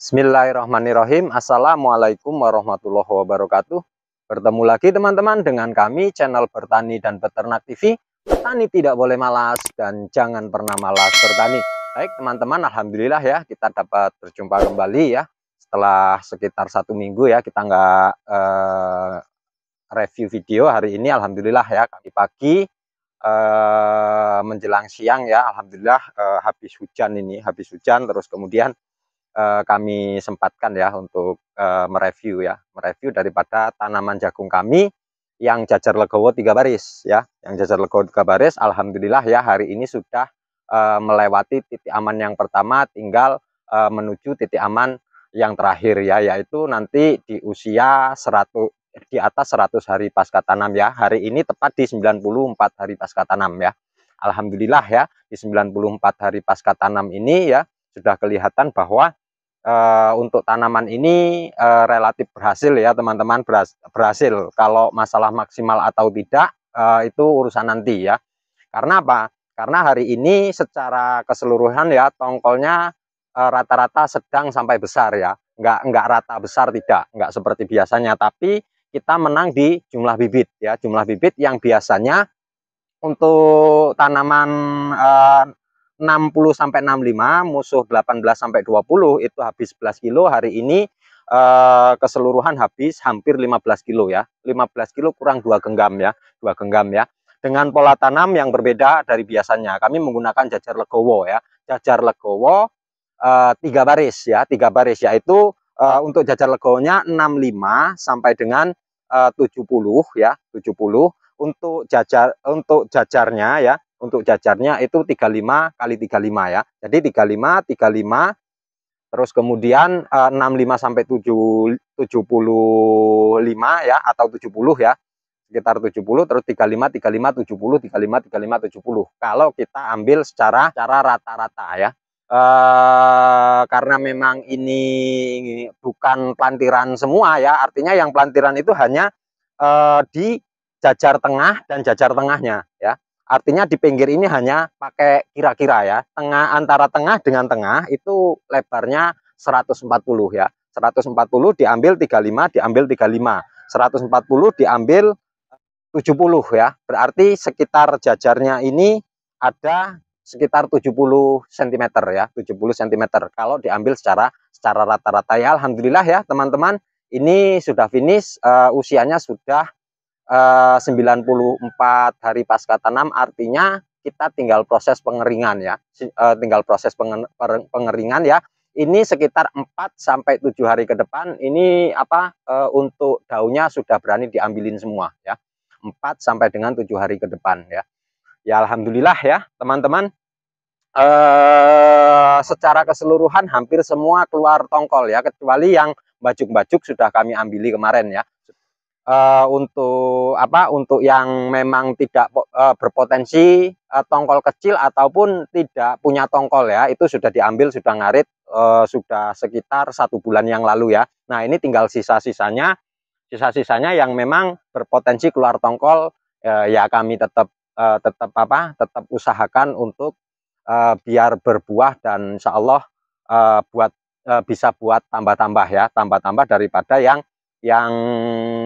Bismillahirrahmanirrahim. Assalamualaikum warahmatullahi wabarakatuh. Bertemu lagi teman-teman dengan kami channel Bertani dan Peternak TV. Petani tidak boleh malas dan jangan pernah malas bertani. Baik teman-teman, Alhamdulillah ya kita dapat berjumpa kembali ya. Setelah sekitar satu minggu ya kita nggak eh, review video hari ini. Alhamdulillah ya kami pagi eh, menjelang siang ya. Alhamdulillah eh, habis hujan ini, habis hujan terus kemudian Eh, kami sempatkan ya untuk eh, mereview ya, mereview daripada tanaman jagung kami yang jajar legowo tiga baris ya, yang jajar legowo tiga baris. Alhamdulillah ya hari ini sudah eh, melewati titik aman yang pertama, tinggal eh, menuju titik aman yang terakhir ya, yaitu nanti di usia 100 di atas 100 hari pasca tanam ya. Hari ini tepat di 94 hari pasca tanam ya. Alhamdulillah ya, di 94 hari pasca tanam ini ya sudah kelihatan bahwa uh, untuk tanaman ini uh, relatif berhasil ya teman-teman berhasil kalau masalah maksimal atau tidak uh, itu urusan nanti ya karena apa karena hari ini secara keseluruhan ya tongkolnya rata-rata uh, sedang sampai besar ya nggak nggak rata besar tidak nggak seperti biasanya tapi kita menang di jumlah bibit ya jumlah bibit yang biasanya untuk tanaman uh, 60 sampai 65, musuh 18 sampai 20 itu habis 11 kilo. Hari ini eh, keseluruhan habis hampir 15 kilo ya. 15 kilo kurang dua genggam ya, dua genggam ya. Dengan pola tanam yang berbeda dari biasanya. Kami menggunakan jajar legowo ya. Jajar legowo eh, tiga baris ya, tiga baris yaitu eh, untuk jajar legonya 65 sampai dengan 70 ya, 70. Untuk jajar untuk jajarnya ya untuk jajarnya itu 35 kali 35 ya. Jadi 35 35 terus kemudian eh, 65 sampai 7 75 ya atau 70 ya. Sekitar 70 terus 35 35 70 35 35 70. Kalau kita ambil secara cara rata-rata ya. Uh, karena memang ini, bukan pelantiran semua ya. Artinya yang pelantiran itu hanya uh, di jajar tengah dan jajar tengahnya ya. Artinya di pinggir ini hanya pakai kira-kira ya. Tengah antara tengah dengan tengah itu lebarnya 140 ya. 140 diambil 35, diambil 35. 140 diambil 70 ya. Berarti sekitar jajarnya ini ada sekitar 70 cm ya, 70 cm kalau diambil secara secara rata-rata ya. Alhamdulillah ya, teman-teman, ini sudah finish uh, usianya sudah 94 eh, hari pasca tanam artinya kita tinggal proses pengeringan ya. Eh, tinggal proses pengeringan ya. Ini sekitar 4 sampai 7 hari ke depan ini apa eh, untuk daunnya sudah berani diambilin semua ya. 4 sampai dengan 7 hari ke depan ya. Ya alhamdulillah ya teman-teman. secara keseluruhan hampir semua keluar tongkol ya kecuali yang bajuk-bajuk sudah kami ambili kemarin ya uh, untuk apa untuk yang memang tidak uh, berpotensi uh, tongkol kecil ataupun tidak punya tongkol ya itu sudah diambil sudah ngarit uh, sudah sekitar satu bulan yang lalu ya nah ini tinggal sisa-sisanya sisa-sisanya yang memang berpotensi keluar tongkol uh, ya kami tetap uh, tetap apa tetap usahakan untuk uh, biar berbuah dan insya Allah uh, buat bisa buat tambah-tambah ya tambah-tambah daripada yang yang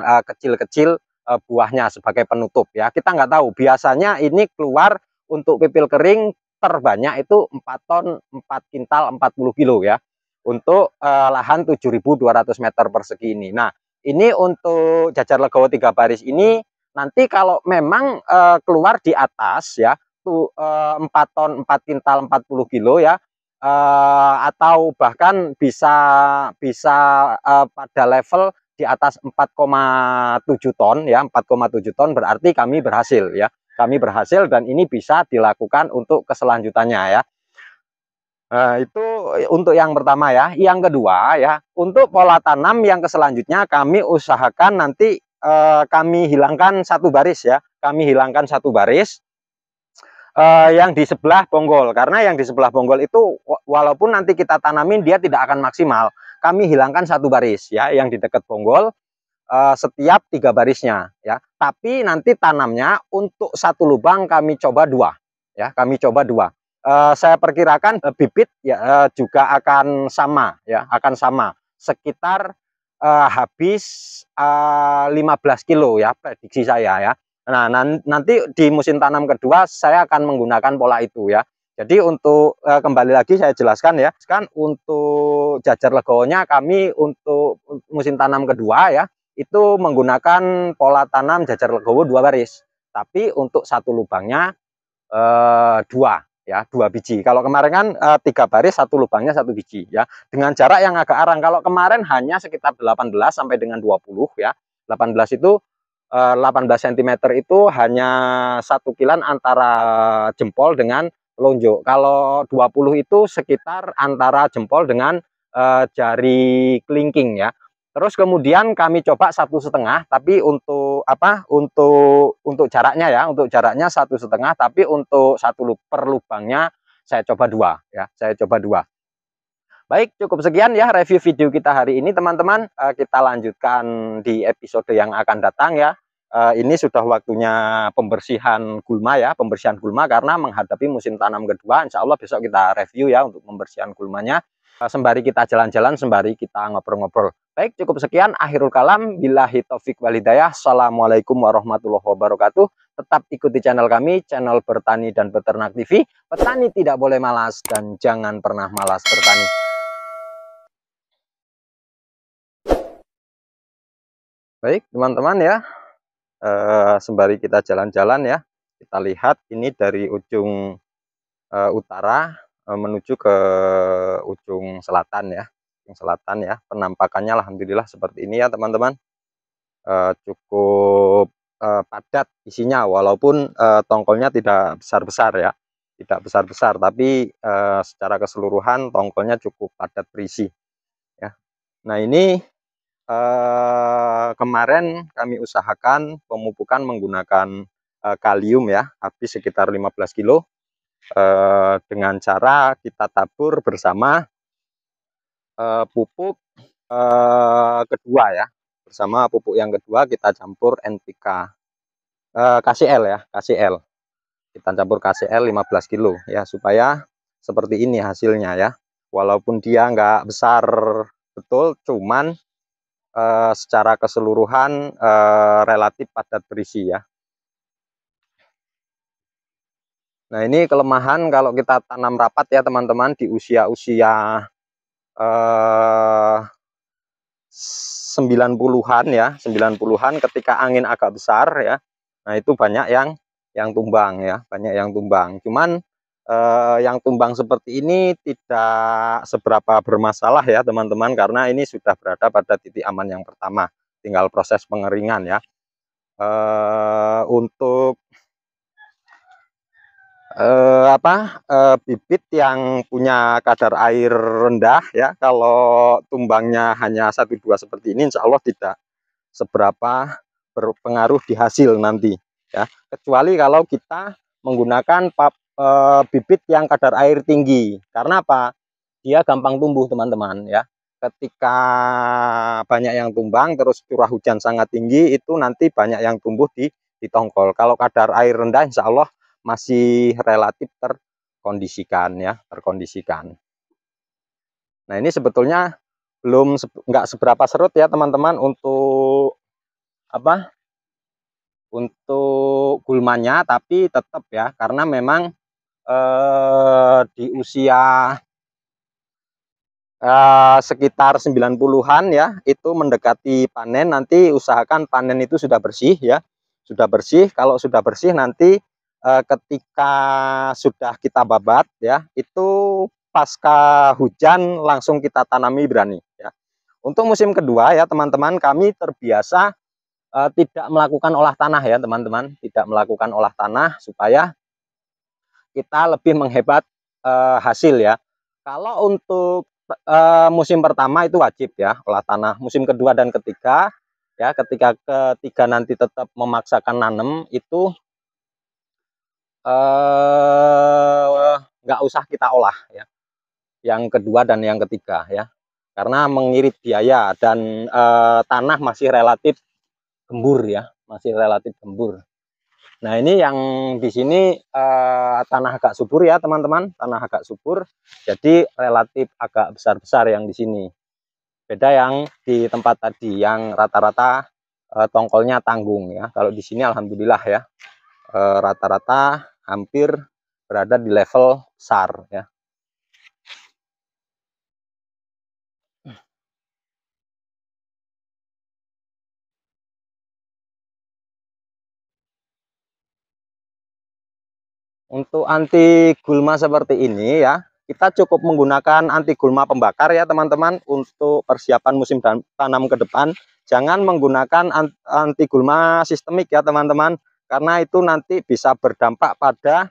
eh, kecil-kecil uh, uh, buahnya sebagai penutup ya. Kita nggak tahu. Biasanya ini keluar untuk pipil kering terbanyak itu 4 ton 4 kintal 40 kilo ya untuk uh, lahan 7.200 meter persegi ini. Nah ini untuk jajar legowo tiga baris ini nanti kalau memang uh, keluar di atas ya tuh uh, 4 ton 4 kintal 40 kilo ya uh, atau bahkan bisa bisa uh, pada level di atas 4,7 ton ya 4,7 ton berarti kami berhasil ya kami berhasil dan ini bisa dilakukan untuk keselanjutannya ya Nah, itu untuk yang pertama ya. Yang kedua ya, untuk pola tanam yang keselanjutnya kami usahakan nanti eh, kami hilangkan satu baris ya. Kami hilangkan satu baris eh, yang di sebelah bonggol karena yang di sebelah bonggol itu walaupun nanti kita tanamin dia tidak akan maksimal kami hilangkan satu baris ya yang di dekat bonggol uh, setiap tiga barisnya ya. Tapi nanti tanamnya untuk satu lubang kami coba dua ya, kami coba dua. Eh, saya perkirakan eh, bibit ya eh, juga akan sama ya, akan sama sekitar eh, habis uh, eh, 15 kilo ya prediksi saya ya. Nah, nanti di musim tanam kedua saya akan menggunakan pola itu ya. Jadi untuk eh, kembali lagi saya jelaskan ya, kan untuk jajar legonya kami untuk musim tanam kedua ya itu menggunakan pola tanam jajar legowo dua baris, tapi untuk satu lubangnya eh, dua ya dua biji. Kalau kemarin kan eh, tiga baris satu lubangnya satu biji ya dengan jarak yang agak arang. Kalau kemarin hanya sekitar 18 sampai dengan 20 ya 18 itu eh, delapan 18 cm itu hanya satu kilan antara jempol dengan telunjuk. Kalau 20 itu sekitar antara jempol dengan eh, jari kelingking ya. Terus kemudian kami coba satu setengah, tapi untuk apa? Untuk untuk jaraknya ya, untuk jaraknya satu setengah, tapi untuk satu per lubangnya saya coba dua ya, saya coba dua. Baik, cukup sekian ya review video kita hari ini teman-teman. Eh, kita lanjutkan di episode yang akan datang ya. Eh, ini sudah waktunya pembersihan gulma ya, pembersihan gulma karena menghadapi musim tanam kedua. Insya Allah besok kita review ya untuk pembersihan gulmanya. Uh, sembari kita jalan-jalan, sembari kita ngobrol-ngobrol. Baik, cukup sekian. Akhirul kalam. Bilahi taufik walidayah. Assalamualaikum warahmatullahi wabarakatuh. Tetap ikuti channel kami, channel Bertani dan Peternak TV. Petani tidak boleh malas dan jangan pernah malas bertani. Baik, teman-teman ya eh, sembari kita jalan-jalan ya kita lihat ini dari ujung eh, utara eh, menuju ke ujung selatan ya ujung selatan ya penampakannya alhamdulillah seperti ini ya teman-teman eh, cukup eh, padat isinya walaupun eh, tongkolnya tidak besar-besar ya tidak besar-besar tapi eh, secara keseluruhan tongkolnya cukup padat berisi ya Nah ini eh, kemarin kami usahakan pemupukan menggunakan eh, kalium ya, api sekitar 15 kilo eh, dengan cara kita tabur bersama eh, pupuk eh, kedua ya, bersama pupuk yang kedua kita campur NPK eh, KCL ya, KCL. Kita campur KCL 15 kilo ya supaya seperti ini hasilnya ya. Walaupun dia nggak besar betul, cuman Eh, secara keseluruhan eh, relatif padat berisi ya. Nah ini kelemahan kalau kita tanam rapat ya teman-teman di usia-usia eh, 90-an ya, 90-an ketika angin agak besar ya. Nah, itu banyak yang yang tumbang ya, banyak yang tumbang. Cuman eh, yang tumbang seperti ini tidak seberapa bermasalah ya teman-teman karena ini sudah berada pada titik aman yang pertama tinggal proses pengeringan ya eh, untuk eh, apa eh, bibit yang punya kadar air rendah ya kalau tumbangnya hanya satu dua seperti ini insya Allah tidak seberapa berpengaruh di hasil nanti ya kecuali kalau kita menggunakan e, bibit yang kadar air tinggi. Karena apa? Dia gampang tumbuh, teman-teman, ya. Ketika banyak yang tumbang, terus curah hujan sangat tinggi, itu nanti banyak yang tumbuh di, di tongkol. Kalau kadar air rendah, insya Allah masih relatif terkondisikan, ya, terkondisikan. Nah, ini sebetulnya belum nggak seberapa serut ya, teman-teman, untuk apa untuk gulmanya tapi tetap ya karena memang eh, di usia eh, sekitar 90-an ya, itu mendekati panen nanti usahakan panen itu sudah bersih ya. Sudah bersih, kalau sudah bersih nanti eh, ketika sudah kita babat ya, itu pasca hujan langsung kita tanami berani ya. Untuk musim kedua ya teman-teman kami terbiasa eh, tidak melakukan olah tanah ya teman-teman, tidak melakukan olah tanah supaya kita lebih menghebat uh, hasil ya. Kalau untuk uh, musim pertama itu wajib ya olah tanah. Musim kedua dan ketiga ya ketika ketiga nanti tetap memaksakan nanem itu eh, nggak uh, usah kita olah ya yang kedua dan yang ketiga ya karena mengirit biaya dan uh, tanah masih relatif gembur ya masih relatif gembur Nah, ini yang di sini eh, tanah agak subur ya, teman-teman. Tanah agak subur, jadi relatif agak besar-besar yang di sini. Beda yang di tempat tadi, yang rata-rata eh, tongkolnya tanggung ya. Kalau di sini alhamdulillah ya, eh, rata-rata eh, rata -rata hampir berada di level besar ya. Untuk anti gulma seperti ini ya, kita cukup menggunakan anti gulma pembakar ya teman-teman untuk persiapan musim tanam ke depan. Jangan menggunakan anti gulma sistemik ya teman-teman, karena itu nanti bisa berdampak pada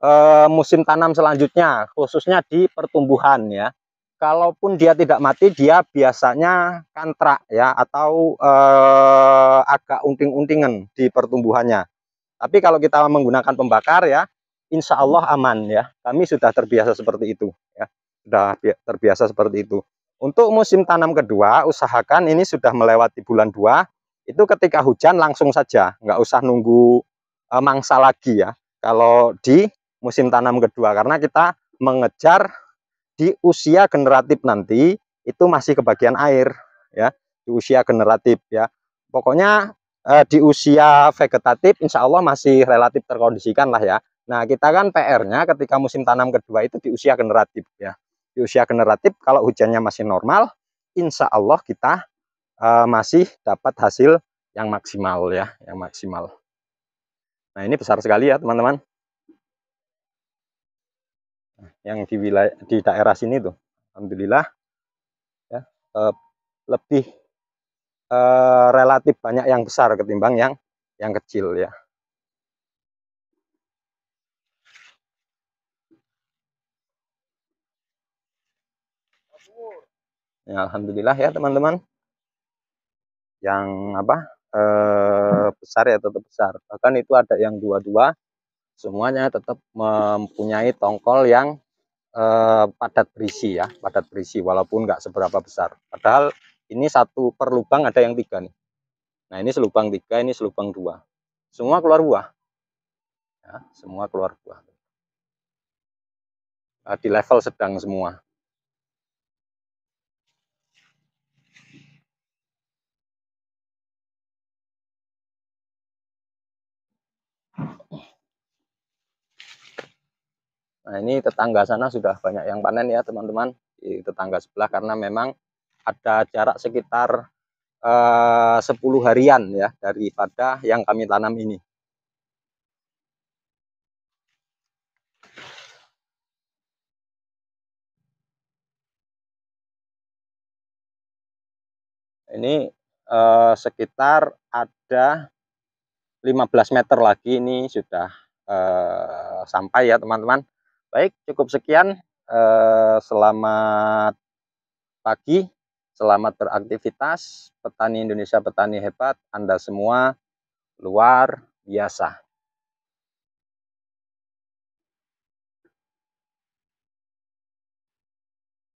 e, musim tanam selanjutnya, khususnya di pertumbuhan ya. Kalaupun dia tidak mati, dia biasanya kantrak ya atau e, agak unting-untingan di pertumbuhannya. Tapi kalau kita menggunakan pembakar ya, insya Allah aman ya. Kami sudah terbiasa seperti itu ya, sudah terbiasa seperti itu. Untuk musim tanam kedua, usahakan ini sudah melewati bulan 2, itu ketika hujan langsung saja, nggak usah nunggu e, mangsa lagi ya. Kalau di musim tanam kedua, karena kita mengejar di usia generatif nanti, itu masih kebagian air ya, di usia generatif ya. Pokoknya uh, di usia vegetatif insya Allah masih relatif terkondisikan lah ya. Nah kita kan PR-nya ketika musim tanam kedua itu di usia generatif ya. Di usia generatif kalau hujannya masih normal, insya Allah kita uh, masih dapat hasil yang maksimal ya, yang maksimal. Nah ini besar sekali ya teman-teman. Nah, yang di wilayah di daerah sini tuh, alhamdulillah ya eh, lebih Eh, relatif banyak yang besar ketimbang yang yang kecil ya. Ya, Alhamdulillah ya teman-teman. Yang apa eh, besar ya tetap besar. Bahkan itu ada yang dua-dua, semuanya tetap mempunyai tongkol yang eh, padat berisi ya, padat berisi walaupun nggak seberapa besar. Padahal ini satu per lubang ada yang tiga nih. Nah ini selubang tiga, ini selubang dua. Semua keluar buah. Ya, semua keluar buah. Nah, di level sedang semua. Nah ini tetangga sana sudah banyak yang panen ya teman-teman di tetangga sebelah karena memang ada jarak sekitar eh, 10 harian ya daripada yang kami tanam ini. Ini eh, sekitar ada 15 meter lagi ini sudah eh, sampai ya teman-teman. Baik, cukup sekian. Eh, selamat pagi. Selamat beraktivitas, petani Indonesia, petani hebat, Anda semua luar biasa.